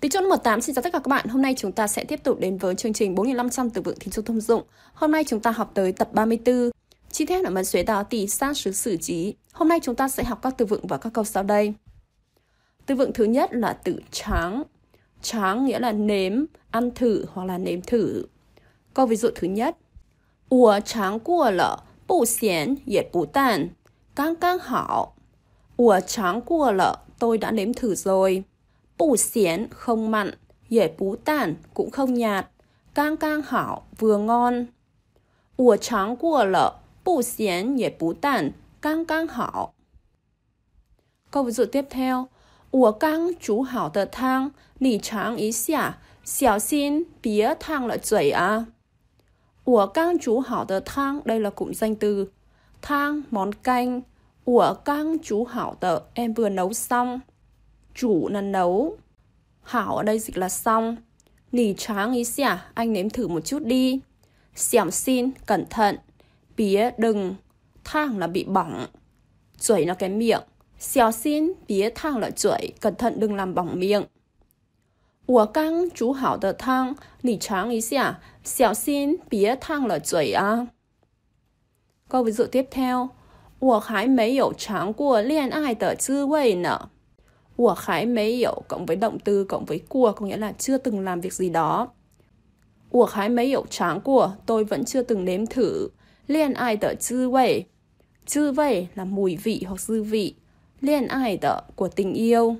Tính chốt 18 xin chào tất cả các bạn. Hôm nay chúng ta sẽ tiếp tục đến với chương trình 4500 từ vựng tiếng Trung thông dụng. Hôm nay chúng ta học tới tập 34. Chi tiết ở mật suế đó tỷ sang sứ sử trí. Hôm nay chúng ta sẽ học các từ vựng và các câu sau đây. Từ vựng thứ nhất là từ tráng. Tráng nghĩa là nếm, ăn thử hoặc là nếm thử. Câu ví dụ thứ nhất. Ủa tráng của lỡ, bù xiến, yệt bù tàn, căng căng hảo. Ủa tráng của lỡ, tôi đã nếm thử rồi bù xiển không mặn, dễ bú tản cũng không nhạt, cang cang hảo vừa ngon. Ủa tráng của lợ, bù xiển dễ bú tản, cang cang hảo. Câu ví dụ tiếp theo, Ủa cang chú hảo tờ thang, nỉ tráng ý xả, xẻo xin bía thang lợi 嘴 à. Ủa cang chú hảo tờ thang, đây là cụm danh từ. Thang, món canh, ủa cang chú hảo tờ, em vừa nấu xong chủ là nấu. Hảo ở đây dịch là xong. Nỉ tráng ý xỉa, anh nếm thử một chút đi. Xẻm xin, cẩn thận. Bía đừng, thang là bị bỏng. Chuẩy là cái miệng. Xẻo xin, bía thang là chuẩy, cẩn thận đừng làm bỏng miệng. Ủa căng, chú hảo tờ thang, nỉ tráng ý xỉa, xẻo xin, bía thang là chuẩy à. Câu ví dụ tiếp theo. 我还没有尝过恋爱的滋味呢。của khái mấy hiểu cộng với động từ cộng với của có nghĩa là chưa từng làm việc gì đó. Của khái mấy hiểu tráng của tôi vẫn chưa từng nếm thử. Liên ai tờ chư vậy. Chư vậy là mùi vị hoặc dư vị. Liên ai tờ của tình yêu.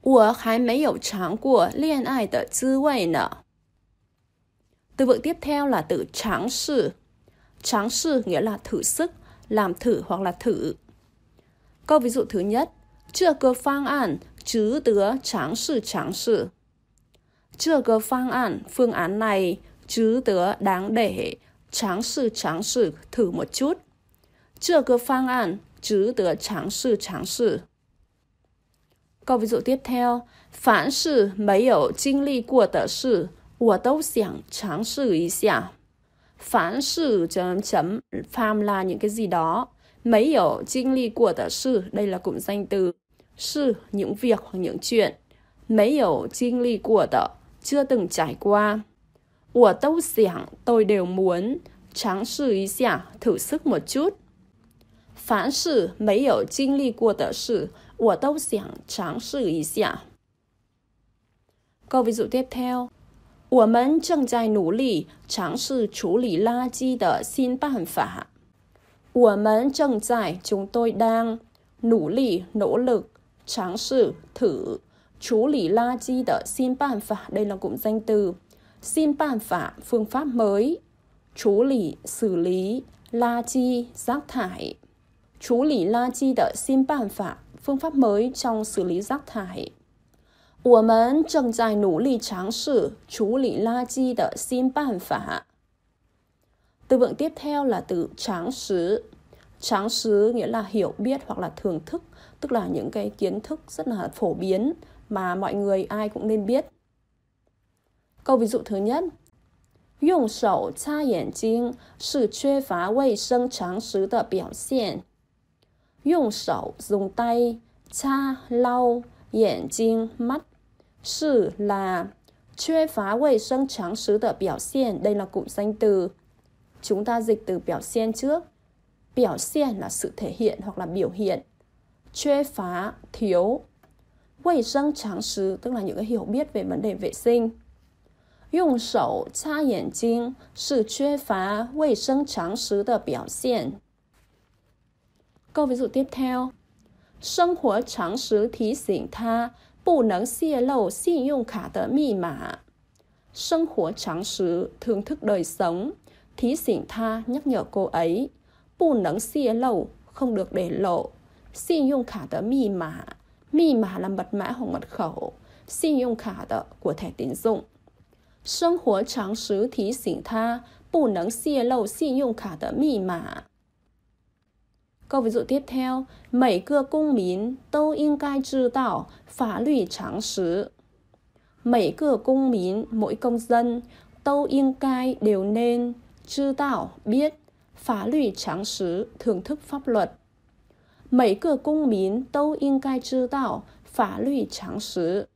Của khái mấy hiểu tráng của liên ai tờ chư vậy nở. Từ vựng tiếp theo là từ tráng sự. Tráng sự nghĩa là thử sức, làm thử hoặc là thử. Câu ví dụ thứ nhất. 这个方案值得尝试尝试。这个方案 phương án này 值得 đáng để 尝试尝试 thử một chút. Chưa cơ phương án chứ được chẳng sự chẳng sự. Câu ví dụ tiếp theo, phản sự mấy ẩu kinh lý của tờ sự, của đâu xiảng chẳng sự ý xả. Phản sự chấm chấm pham là những cái gì đó. Mấy ẩu kinh lý của tờ sự, đây là cụm danh từ. 是 những việc hoặc những chuyện mấy dầu kinh lý của tờ chưa từng trải qua. Của tâu giảng tôi đều muốn tráng sự ý giả thử sức một chút. Phán sự mấy dầu kinh lý của tờ sự của tâu giảng tráng sự ý giả. Câu ví dụ tiếp theo. 我们正在努力尝试处理垃圾的新办法。我们正在 chúng tôi đang 努力 nỗ lực 尝试 thử 处 lý la chi tờ xin bàn phả đây là cụm danh từ xin bàn phả phương pháp mới chú mới 处 lý xử lý la chi rác thải Chú lý la chi đã xin bàn phả phương pháp mới trong xử lý rác thải lý từ vựng tiếp theo là từ tráng sứ. Tráng sứ nghĩa là hiểu biết hoặc là thưởng thức tức là những cái kiến thức rất là phổ biến mà mọi người ai cũng nên biết. Câu ví dụ thứ nhất, 用手擦眼睛是缺乏卫生常识的表现。用手 dùng tay, 擦 lau, 眼睛 mắt, 是 là Chuê phá quầy sân trắng sứ tờ biểu xiên, đây là cụm danh từ. Chúng ta dịch từ biểu hiện trước. Biểu hiện là sự thể hiện hoặc là biểu hiện thiếu, vệ sinh tráng sứ tức là những cái hiểu biết về vấn đề vệ sinh dùng sổ cha 眼睛是缺乏卫生常识的表现。Câu ví dụ tiếp theo. Sinh hoạt thường sử thì tỉnh ta không 能泄露信用卡的密码. Sinh hoạt thường sử thưởng thức đời sống. Thí tỉnh tha nhắc nhở cô ấy. không được để lộ 信用卡的密码，密码 là mật mã hoặc mật khẩu, 信用卡的 của thẻ tín dụng. 生活常识提醒他不能泄露信用卡的密码。Câu ví dụ tiếp theo, mỗi cơ công 民都应该知道法律常识。Mỗi cơ công 民, mỗi công dân, 都应该 đều nên, 知道, biết, phá lụy tráng sứ, thưởng thức pháp luật. 每个公民都应该知道法律常识。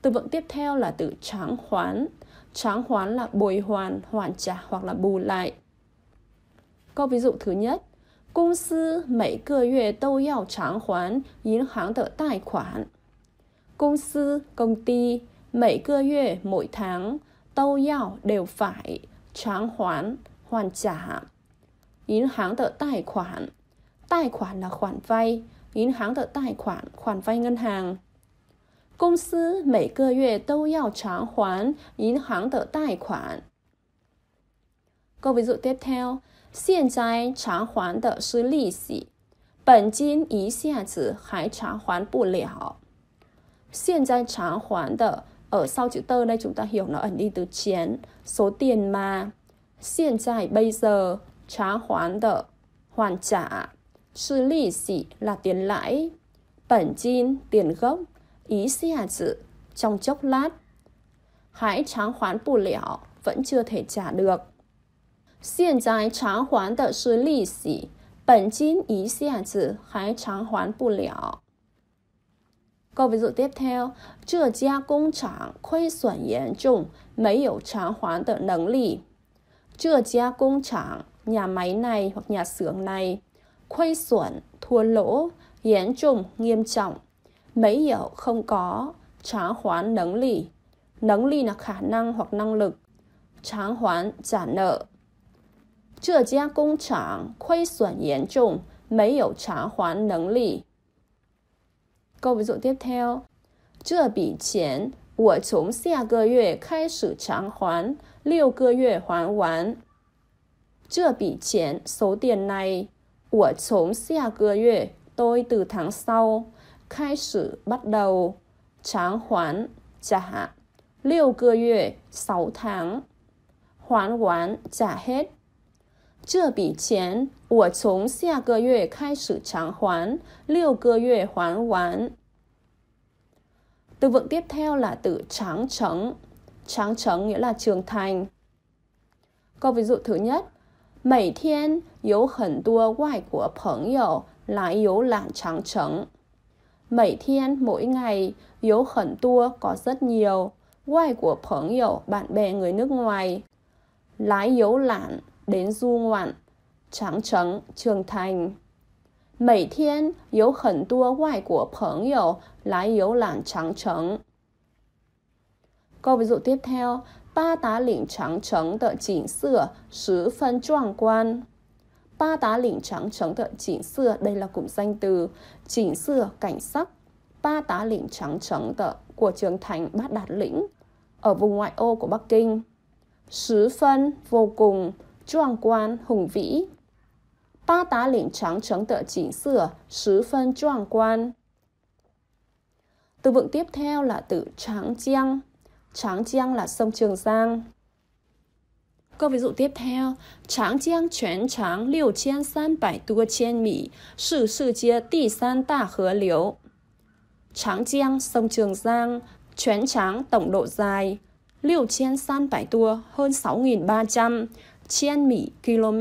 Từ vựng tiếp theo là từ tráng hoán. Tráng hoán là bồi hoàn, hoàn trả hoặc là bù lại. Câu ví dụ thứ nhất. Công sư mỗi cơ yue đâu yao tráng hoán yến hàng tờ tài khoản. Công sư, công ty, mỗi cơ yue mỗi tháng, đâu yao đều phải tráng hoán, hoàn trả. Yến hàng tờ tài khoản Tài khoản là khoản vay, 银行的贷款 khoản vay ngân hàng. Công sư mỗi 个月都要偿还银行的贷款. Câu ví dụ tiếp theo, hiện tại 现在偿还的是利息，本金一下子还偿还不了。现在偿还的 ở sau chữ tơ đây chúng ta hiểu nó ẩn đi từ chén, số tiền mà. Hiện tại bây giờ, trả hoãn đợ, hoàn trả là tiền lãi, bản chin tiền gốc, ý xia dự trong chốc lát. Hãy tráng khoán bù liệu vẫn chưa thể trả được. Hiện tại tráng khoán tờ sư lì xỉ, bản chín ý xia chữ hãy tráng khoán bù liệu. Câu ví dụ tiếp theo, chưa gia công trạng khuây xuẩn yên trùng, mấy yếu tráng khoán tờ nâng lì. Chưa gia công trạng, nhà máy này hoặc nhà xưởng này Khuây xuẩn, thua lỗ, Yến trùng nghiêm trọng. Mấy hiểu không có, tráng hoán nấng lì. Nấng lì là khả năng hoặc năng lực. trả hoán trả nợ. Chưa gia công tráng, khuây xuẩn nghiêm trọng, mấy hiểu trả hoán nấng lì. Câu ví dụ tiếp theo. Chưa bị chiến, 我从下个月开始偿还，六个月还完。这笔钱，số tiền này 我从下个月 tôi từ tháng sau 开始 bắt đầu 偿还 trả hạn 六个月 sáu tháng 还完 trả hết 这笔钱我从下个月开始偿还，六个月还完。Từ vựng tiếp theo là từ tráng trống. Tráng trống nghĩa là trưởng thành. Câu ví dụ thứ nhất, 每天有很多外国朋友来游览长城。Mỗi mỗi ngày yếu khẩn tua có rất nhiều Ngoài của 朋友, bạn bè người nước ngoài Lái yếu lãn đến du ngoạn Tráng trắng trường thành Mỗi thiên yếu khẩn tua ngoài của 朋友 Lái yếu lãn tráng trắng Câu ví dụ tiếp theo 八达岭长城的景色十 phân 壮 quan. Ba đá lĩnh trắng trống đợi chỉnh xưa, đây là cụm danh từ chỉnh xưa cảnh sắc. Ba tá lĩnh trắng trống tợ của trường thành Bát Đạt Lĩnh ở vùng ngoại ô của Bắc Kinh. Sứ phân vô cùng, choang quan hùng vĩ. Ba tá lĩnh trắng trống tợ chỉnh xưa, sứ phân choang quan. Từ vựng tiếp theo là từ tráng chiang. Tráng Giang là sông Trường Giang. Câu ví dụ tiếp theo, Tráng Giang Quan Tráng Liu Qian San Bảy Mỹ, Sư Sư Chia Tỷ San Tả Hứa Liễu. Tráng Giang, sông Trường Giang, Quan Tráng tổng độ dài, Liu Qian San hơn 6.300, Qian Mỹ km.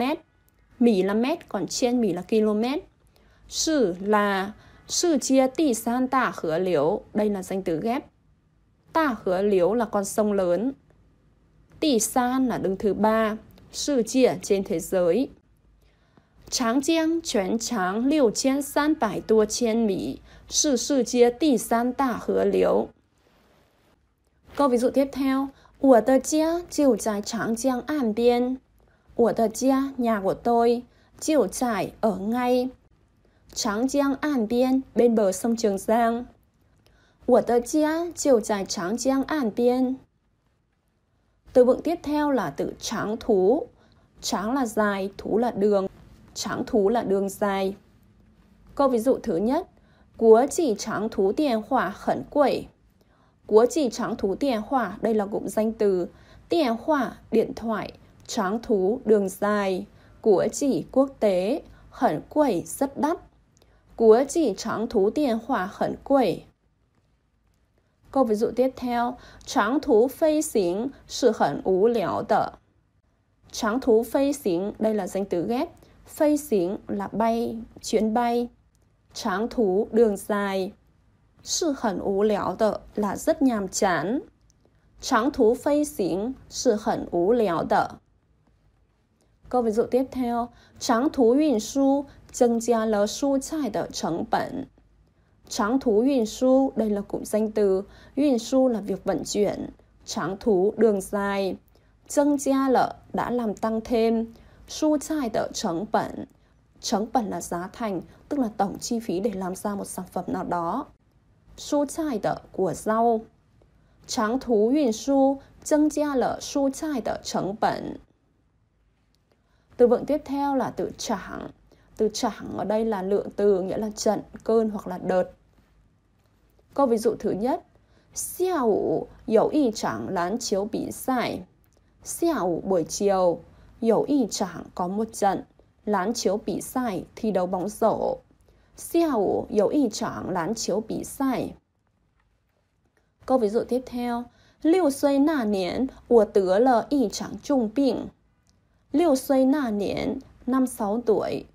Mỹ là mét, còn Qian Mỹ là km. Sư là Sư Chia Tỷ San Tả Hứa Liễu, đây là danh từ ghép. Tà hứa liếu là con sông lớn. Tỷ San là đứng thứ ba, sư chia trên thế giới. Tráng Giang chuyển tráng liều trên tua trên Mỹ, sư sư chia tỷ san tả hứa liếu. Câu ví dụ tiếp theo, của tờ gia chiều trái Tráng Giang an biên. Của tờ gia, nhà của tôi, chiều trải ở ngay. Tráng Giang an biên, bên bờ sông Trường Giang. 我的家就在长江岸边。Từ vựng tiếp theo là từ tráng thú. Tráng là dài, thú là đường. Tráng thú là đường dài. Câu ví dụ thứ nhất. Quốc chỉ tráng thú tiền hỏa khẩn quẩy. Quốc chỉ tráng thú tiền hỏa, đây là cụm danh từ. Tiền hỏa, điện thoại, tráng thú, đường dài. Quốc chỉ quốc tế, khẩn quẩy, rất đắt. Quốc chỉ tráng thú tiền hỏa khẩn quẩy, Câu ví dụ tiếp theo, Tráng thú phê xính sự hẳn ú liễu tờ. Tráng thú phê xính, đây là danh từ ghép. Phê xính là bay, chuyến bay. Tráng thú đường dài. Sự hẳn ú liễu tờ là rất nhàm chán. Tráng thú phê xính sự hẳn ú liễu tờ. Câu ví dụ tiếp theo, Tráng thú yun su, 增加了蔬菜的成本。Tráng thú Yun Su, đây là cụm danh từ. Yun Su là việc vận chuyển. Tráng thú đường dài gia lợ đã làm tăng thêm. Su chai tợ trống bẩn. Trống bẩn là giá thành, tức là tổng chi phí để làm ra một sản phẩm nào đó. Su chai tợ của rau. Tráng thú Yun Su, 增加了蔬菜的成本. Từ vựng tiếp theo là từ chẳng. Từ chẳng ở đây là lượng từ nghĩa là trận, cơn hoặc là đợt. Câu ví dụ thứ nhất, Xiao Xiao lán buổi chiều, 有一场 có một trận, lán chiếu bị sai, thi đấu bóng rổ. Xiao lán Câu ví dụ tiếp theo, 六岁那年我得了一场重病。六岁那年 năm sáu tuổi,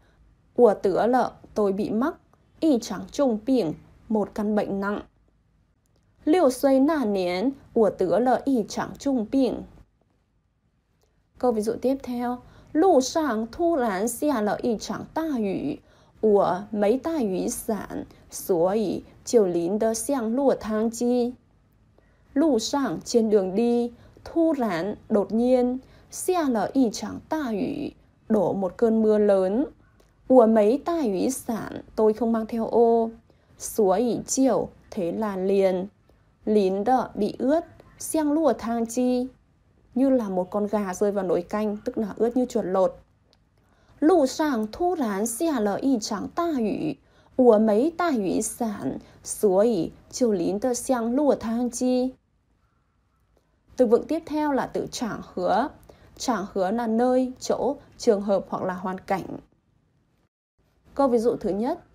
我得了 tôi bị mắc, chẳng trung 一场重病 một căn bệnh nặng. Liều xuây nà niên, của tứa lỡ y chẳng trung bình. Câu ví dụ tiếp theo, lũ sàng thu lán xia lỡ y chẳng ta yu, của mấy ta yu sản, sủa y chiều lín đơ xiang lùa thang chi. Lũ sàng trên đường đi, thu rán đột nhiên, xia lỡ y chẳng ta yu, đổ một cơn mưa lớn. Của mấy ta yu sản, tôi không mang theo ô. Súa ý chiều, thế là liền. Lín đợ bị ướt, xiang lùa thang chi. Như là một con gà rơi vào nồi canh, tức là ướt như chuột lột. Lù sàng thu rán xia lờ y chẳng ta ủy. Ủa mấy ta ủy sản, súa ý, chiều lín đợ xiang lùa thang chi. Từ vựng tiếp theo là từ chẳng hứa. Chẳng hứa là nơi, chỗ, trường hợp hoặc là hoàn cảnh. Câu ví dụ thứ nhất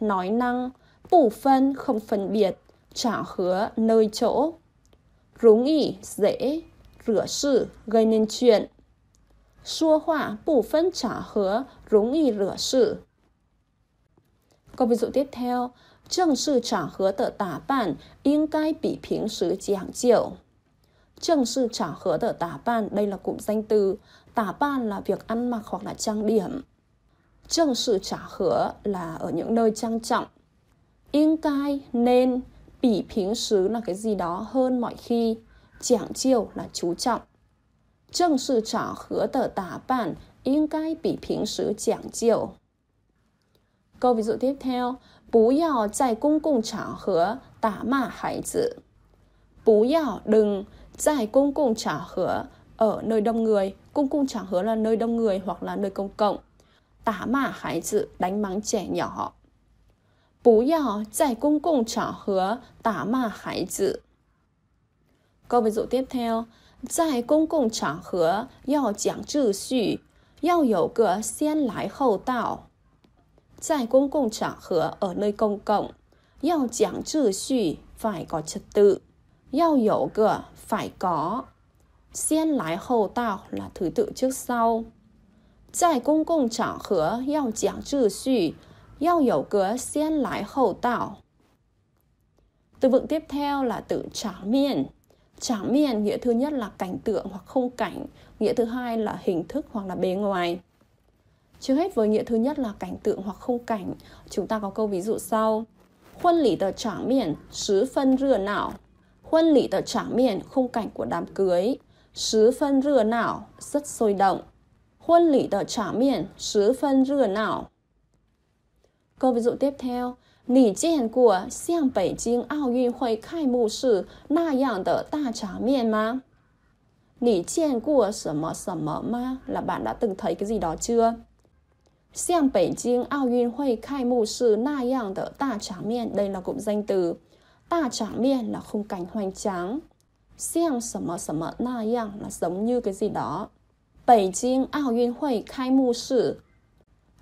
nói năng, năng 不分 không phân biệt chẳng hứa nơi chỗ. Rúng ý dễ, rửa sự gây nên chuyện. Xua hỏa bù phân trả hứa, rúng ý rửa sự. Câu ví dụ tiếp theo, trần sự trả hứa tờ tả bản, yên cai bị phiến sứ giảng diệu. Trần sự trả hứa tờ tả bản, đây là cụm danh từ, tả ban là việc ăn mặc hoặc là trang điểm trả hứa là ở những nơi trang trọng. Yên cai nên bỉ phính sứ là cái gì đó hơn mọi khi. Giảng chiêu là chú trọng. Trần sự trả hứa tờ tả bản yên cai bỉ chiêu. Câu ví dụ tiếp theo. Bú yào tại công cộng trả hứa tả mà hải dự. Bú yào đừng tại công cộng trả hứa ở nơi đông người cung cung chẳng hứa là nơi đông người hoặc là nơi công cộng. Tả mã hải tử đánh mắng trẻ nhỏ. Bú yào giải công cộng chẳng hứa tả mã hải tử. Câu ví dụ tiếp theo. Giải công cộng chẳng hứa yào giảng trừ xủy, yào yếu cửa xiên lái hậu tạo. Giải công cộng chẳng hứa ở nơi công cộng, yào giảng trừ xủy phải có trật tự. Yào yếu cửa phải có 先来后到 là thứ tự trước sau. Tại công cộng trạng hứa, yào giảng trừ xùy, yào yếu cớ 先来后到. Từ vựng tiếp theo là từ tráng miền. Tráng miền nghĩa thứ nhất là cảnh tượng hoặc khung cảnh, nghĩa thứ hai là hình thức hoặc là bề ngoài. Trước hết với nghĩa thứ nhất là cảnh tượng hoặc khung cảnh, chúng ta có câu ví dụ sau. Huân lý tờ trảng miền, sứ phân rửa não. Huân lý tờ trảng miền, khung cảnh của đám cưới sứ phân rửa rất sôi động. sứ phân rửa Câu ví dụ tiếp theo, 你见过像北京奥运会开幕式那样的大场面吗？你见过什么什么 ma là bạn đã từng thấy cái gì đó chưa? Xem 北京 Ao Yun Hui khai mù sư na yang tờ ta trả miên, đây là cụm danh từ. Ta trả miên là khung cảnh hoành tráng là giống như cái gì đó. Bảy Jing Ao Yun Hội khai mù sự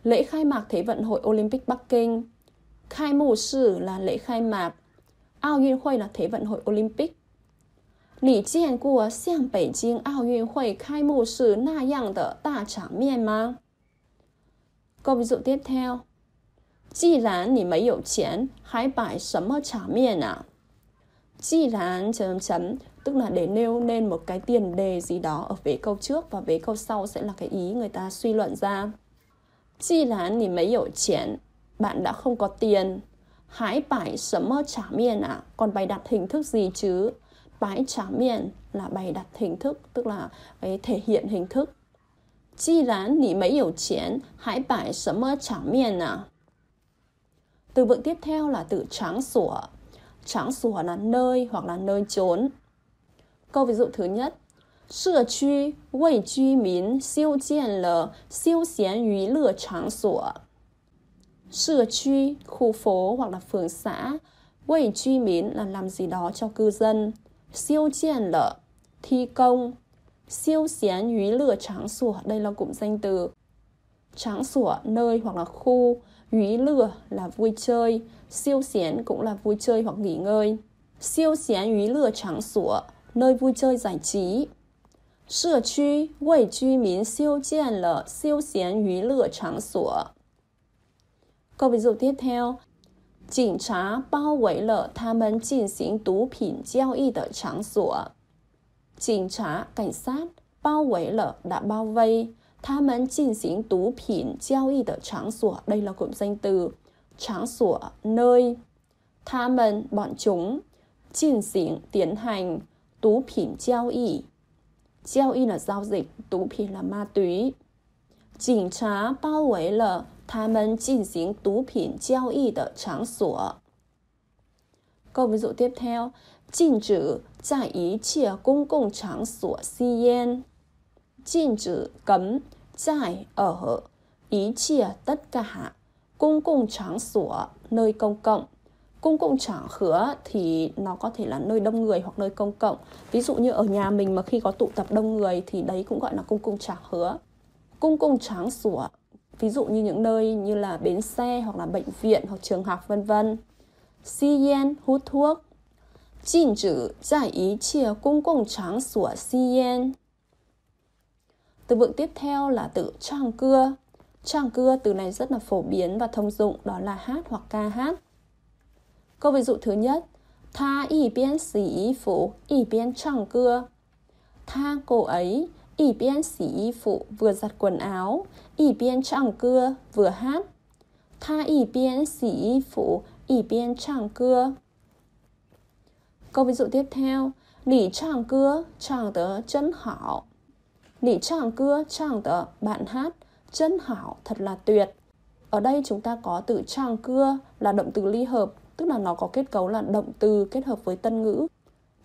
Lễ khai mạc Thế vận hội Olympic Bắc Kinh. Khai mù sự là lễ khai mạc. Ao Yun Hội là Thế vận hội Olympic. Nì jiàn của khai xiang 北京奥运会开幕式那样的大场面吗？Câu ví dụ tiếp theo. 既然你没有钱，还摆什么场面啊？既然 chấm chấm tức là để nêu nên một cái tiền đề gì đó ở vế câu trước và vế câu sau sẽ là cái ý người ta suy luận ra. Chi là nì mấy hiểu chuyện, bạn đã không có tiền, hãy bãi sấm mơ trả miền à, còn bày đặt hình thức gì chứ? Bãi trả miền là bày đặt hình thức, tức là cái thể hiện hình thức. Chi là nì mấy hiểu chuyện, hãy bãi sấm mơ trả miền à. Từ vựng tiếp theo là từ tráng sủa. Tráng sủa là nơi hoặc là nơi trốn. Câu ví dụ thứ nhất, khu phố hoặc là phường xã, quay truy mến là làm gì đó cho cư dân. Siêu triển lợ, thi công. Siêu xiến nhúy lửa tráng sủa, đây là cụm danh từ. Tráng sủa, nơi hoặc là khu. Nhúy lửa là vui chơi. Siêu xiến cũng là vui chơi hoặc nghỉ ngơi. Siêu xiến nhúy lửa tráng sủa nơi vui chơi giải trí. 社区为居民修建了休闲娱乐场所。Câu ví dụ tiếp theo, 警察包围了他们进行毒品交易的场所。警察 cảnh sát cảnh 包围了 đã bao vây 他们进行毒品交易的场所 đây là cụm danh từ tráng sủa nơi tha mần bọn chúng chinh xỉn tiến hành Tú phỉm giao y Giao y là giao dịch, tú phỉm là ma túy. Cảnh trá bao 围了他们进行毒品交易的场所。Câu ví dụ tiếp theo, 禁止在一切公共场所吸烟。禁止 cấm, 在 ở, ý chia tất cả, công cộng tráng sủa, nơi công cộng cung cũng chẳng khứa thì nó có thể là nơi đông người hoặc nơi công cộng ví dụ như ở nhà mình mà khi có tụ tập đông người thì đấy cũng gọi là cung cung chẳng khứa cung cung tráng sủa ví dụ như những nơi như là bến xe hoặc là bệnh viện hoặc trường học vân vân xi yên hút thuốc Jin trữ giải ý chia cung cung tráng sủa xi yên từ vựng tiếp theo là từ trang cưa trang cưa từ này rất là phổ biến và thông dụng đó là hát hoặc ca hát Câu ví dụ thứ nhất, Tha y biên xỉ y phụ, y biên chẳng cưa. Tha cô ấy, y biên xỉ y phụ vừa giặt quần áo, y biên chẳng cưa vừa hát. Tha y biên xỉ y phụ, y biên chẳng cưa. Câu ví dụ tiếp theo, Lý chẳng cưa, chẳng tớ chân hảo. Lý chẳng cưa, chẳng tớ bạn hát, chân hảo thật là tuyệt. Ở đây chúng ta có từ chàng cưa là động từ ly hợp tức là nó có kết cấu là động từ kết hợp với tân ngữ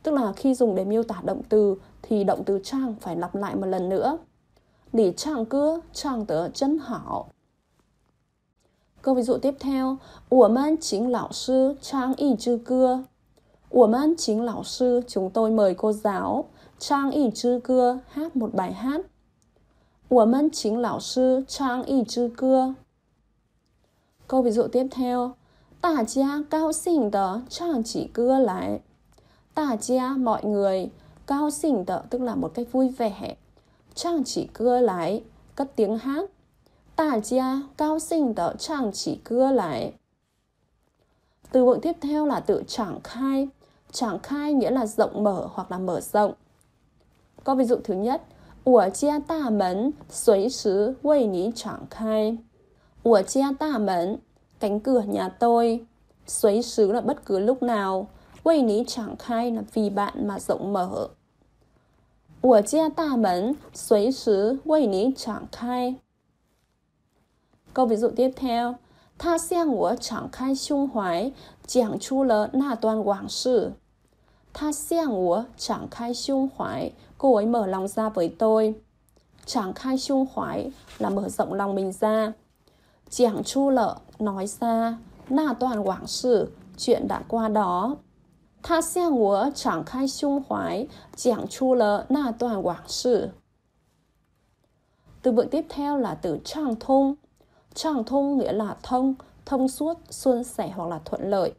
tức là khi dùng để miêu tả động từ thì động từ trang phải lặp lại một lần nữa Lý trang cưa trang tớ chân hảo Câu ví dụ tiếp theo, 我们请老师唱一支歌。我们请老师, chúng tôi mời cô giáo, trang y chư cưa, hát một bài hát. 我们请老师唱一支歌。Câu ví dụ tiếp theo, Tả gia cao xỉnh tờ chẳng chỉ cưa lại. Tả gia mọi người, cao xỉnh tờ tức là một cách vui vẻ. Chẳng chỉ cưa lại, cất tiếng hát. Tả gia cao xỉnh tờ chẳng chỉ cưa lại. Từ vựng tiếp theo là tự chẳng khai. Chẳng khai nghĩa là rộng mở hoặc là mở rộng. Có ví dụ thứ nhất, ta 我家大门随时为你敞开。我家大门 Cánh cửa nhà tôi Xoáy xứ là bất cứ lúc nào Quay ní chẳng khai là vì bạn mà rộng mở câu ví dụ tiếp theo. Ta xiang của chẳng khai xung hoài, giảng chu lỡ na toàn quảng sự. Ta xiang của chẳng khai xung hoài, cô ấy mở lòng ra với tôi. Chẳng khai xung hoài là mở rộng lòng mình ra. Giảng chu lỡ nói ra, na toàn quảng sự, chuyện đã qua đó. Ta xe ngũa chẳng khai xung hoái, giảng chu lỡ na toàn quảng sự. Từ vựng tiếp theo là từ trang thông. Trang thông nghĩa là thông, thông suốt, suôn sẻ hoặc là thuận lợi.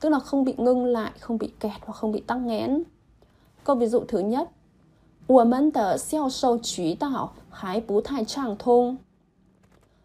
Tức là không bị ngưng lại, không bị kẹt hoặc không bị tăng nghẽn. Câu ví dụ thứ nhất. 我们的销售渠道还不太畅通。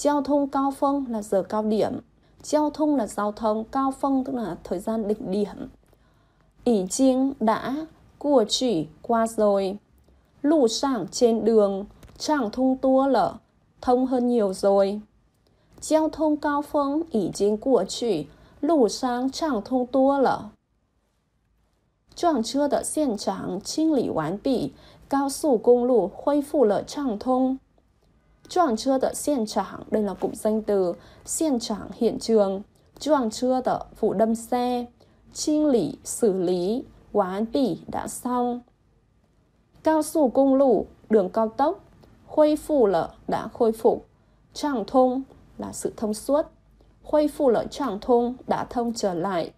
giao thông cao phong là giờ cao điểm giao thông là giao thông cao phong tức là thời gian đỉnh điểm ỷ chiêng đã của chỉ qua rồi lũ sảng trên đường chẳng thông tua lở thông hơn nhiều rồi giao thông cao phân ỷ chiêng của chỉ lũ sáng chẳng thông tua lở thông chưa xiên 撞车的现场 đây là cụm danh từ hiện trạng hiện trường 撞车的 vụ đâm xe chinh lý xử lý quán bỉ đã xong cao su cung lũ đường cao tốc khôi phủ lở đã khôi phục chẳng thông là sự thông suốt khôi phủ lở chẳng thông đã thông trở lại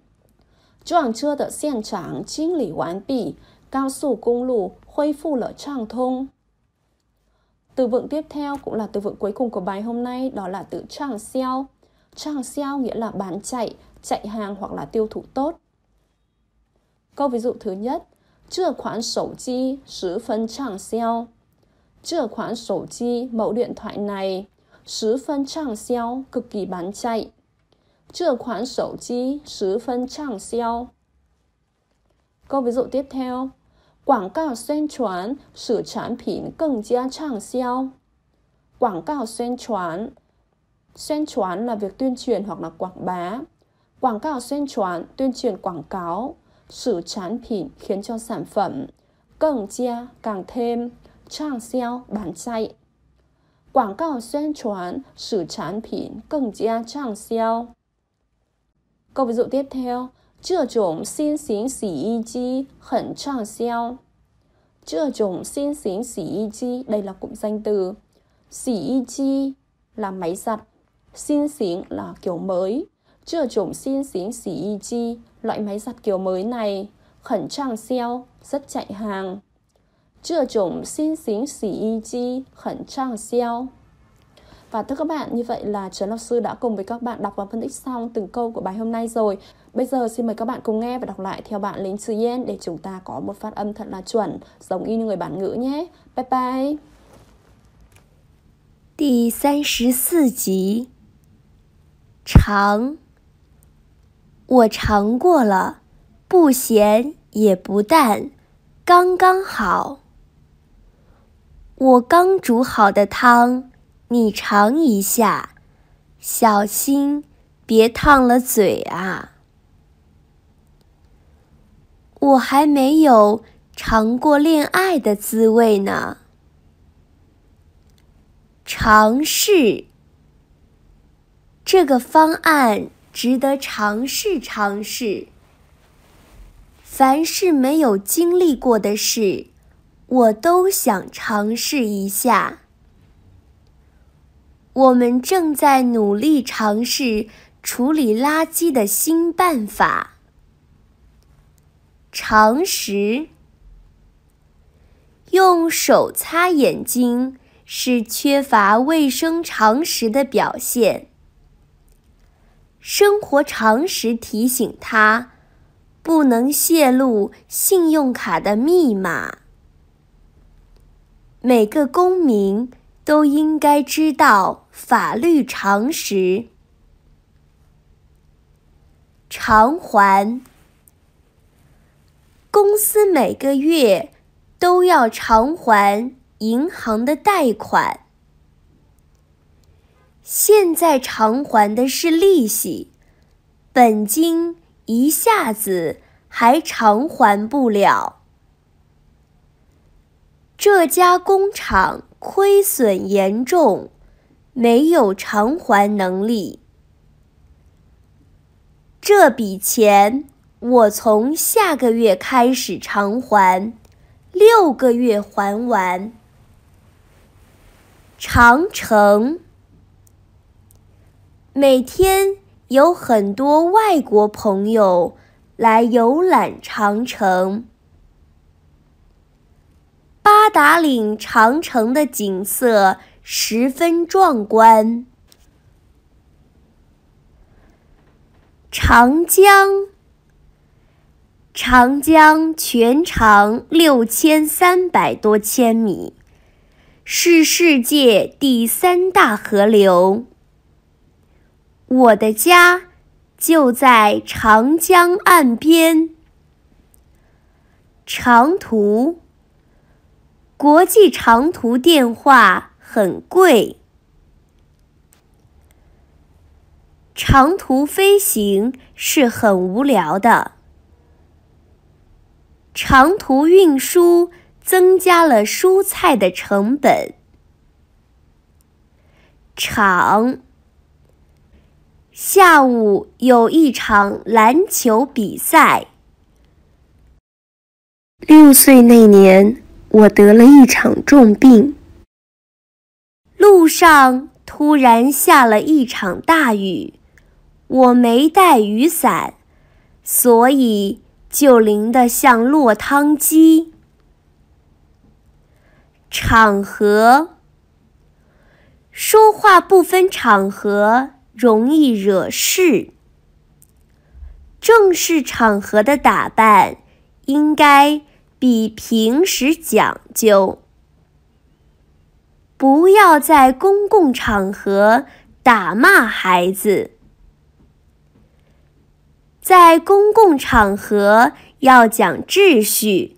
Chuang chưa tờ xiên tráng chinh lý quán bỉ, cao su cung lù khôi phụ lỡ trạng thông. Từ vựng tiếp theo cũng là từ vựng cuối cùng của bài hôm nay đó là từ chang xiao. Chang xiao nghĩa là bán chạy, chạy hàng hoặc là tiêu thụ tốt. Câu ví dụ thứ nhất, chữa khoản sổ chi 10 phân chang xiao. Chữa khoản sổ chi mẫu điện thoại này 10 phân chang xiao cực kỳ bán chạy. Chữa khoản sổ chi 10 phân chang xiao. Câu ví dụ tiếp theo, Quảng Quảng cáo cáo truyền, sử sản phẩm càng truyền, cáo 宣传 Xuyên truyền là việc tuyên truyền hoặc là quảng bá. Quảng cáo xuyên truyền, tuyên truyền quảng cáo. Sử sản phẩm khiến cho sản phẩm. càng gia càng thêm. Trang xeo, bán chạy. Quảng cáo xuyên truyền, sử sản phẩm càng chia, trang xeo. Câu ví dụ tiếp theo. 这种新型洗衣机很畅销。这种新型洗衣机 đây là cụm danh từ. Xỉ y chi là máy giặt. Xin xính là kiểu mới. Chưa chủng xin xính xỉ y chi, loại máy giặt kiểu mới này, khẩn trang xeo, rất chạy hàng. Chưa chủng xin xính xỉ y chi, khẩn trang xeo. Và thưa các bạn, như vậy là Trần Lão Sư đã cùng với các bạn đọc và phân tích xong từng câu của bài hôm nay rồi. Bây giờ xin mời các bạn cùng nghe và đọc lại theo bạn Lính Sư Yên để chúng ta có một phát âm thật là chuẩn, giống y như người bản ngữ nhé. Bye bye! 第三十四集，尝，我尝过了，不咸也不淡，刚刚好。我刚煮好的汤，你尝一下，小心别烫了嘴啊。我还没有尝过恋爱的滋味呢。尝试这个方案值得尝试尝试。凡是没有经历过的事，我都想尝试一下。我们正在努力尝试处理垃圾的新办法。常识，用手擦眼睛是缺乏卫生常识的表现。生活常识提醒他，不能泄露信用卡的密码。每个公民都应该知道法律常识。偿还。公司每个月都要偿还银行的贷款，现在偿还的是利息，本金一下子还偿还不了。这家工厂亏损严重，没有偿还能力，这笔钱。我从下个月开始偿还，六个月还完。长城每天有很多外国朋友来游览长城。八达岭长城的景色十分壮观。长江。长江全长六千三百多千米，是世界第三大河流。我的家就在长江岸边。长途，国际长途电话很贵。长途飞行是很无聊的。长途运输增加了蔬菜的成本。场下午有一场篮球比赛。六岁那年，我得了一场重病。路上突然下了一场大雨，我没带雨伞，所以。就淋得像落汤鸡。场合，说话不分场合容易惹事。正式场合的打扮应该比平时讲究。不要在公共场合打骂孩子。在公共场合要讲秩序，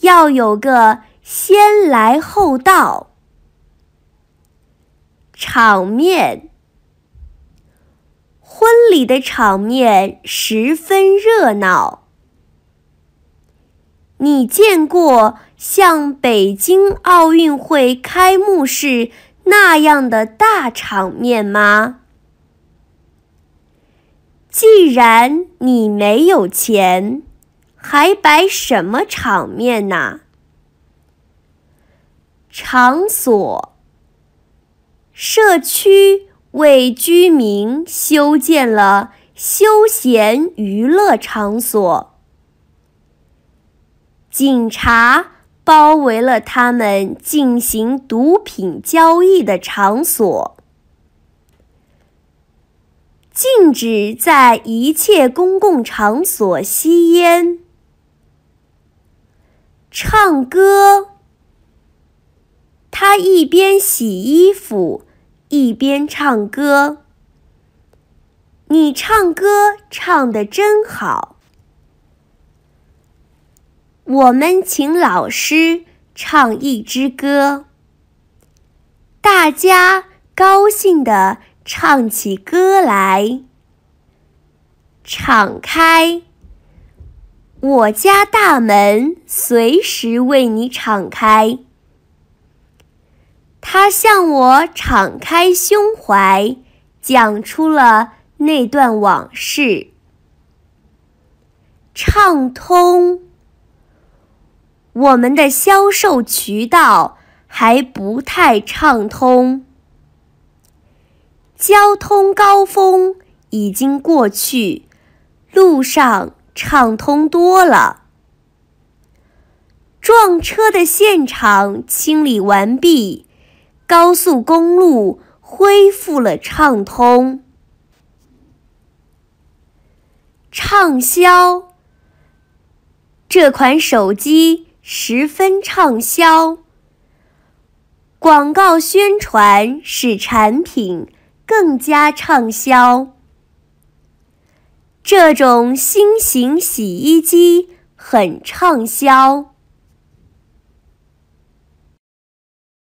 要有个先来后到。场面，婚礼的场面十分热闹。你见过像北京奥运会开幕式那样的大场面吗？既然你没有钱，还摆什么场面呐？场所，社区为居民修建了休闲娱乐场所。警察包围了他们进行毒品交易的场所。禁止在一切公共场所吸烟、唱歌。他一边洗衣服，一边唱歌。你唱歌唱得真好！我们请老师唱一支歌，大家高兴的。唱起歌来，敞开我家大门，随时为你敞开。他向我敞开胸怀，讲出了那段往事。畅通，我们的销售渠道还不太畅通。交通高峰已经过去，路上畅通多了。撞车的现场清理完毕，高速公路恢复了畅通。畅销，这款手机十分畅销。广告宣传使产品。更加畅销。这种新型洗衣机很畅销。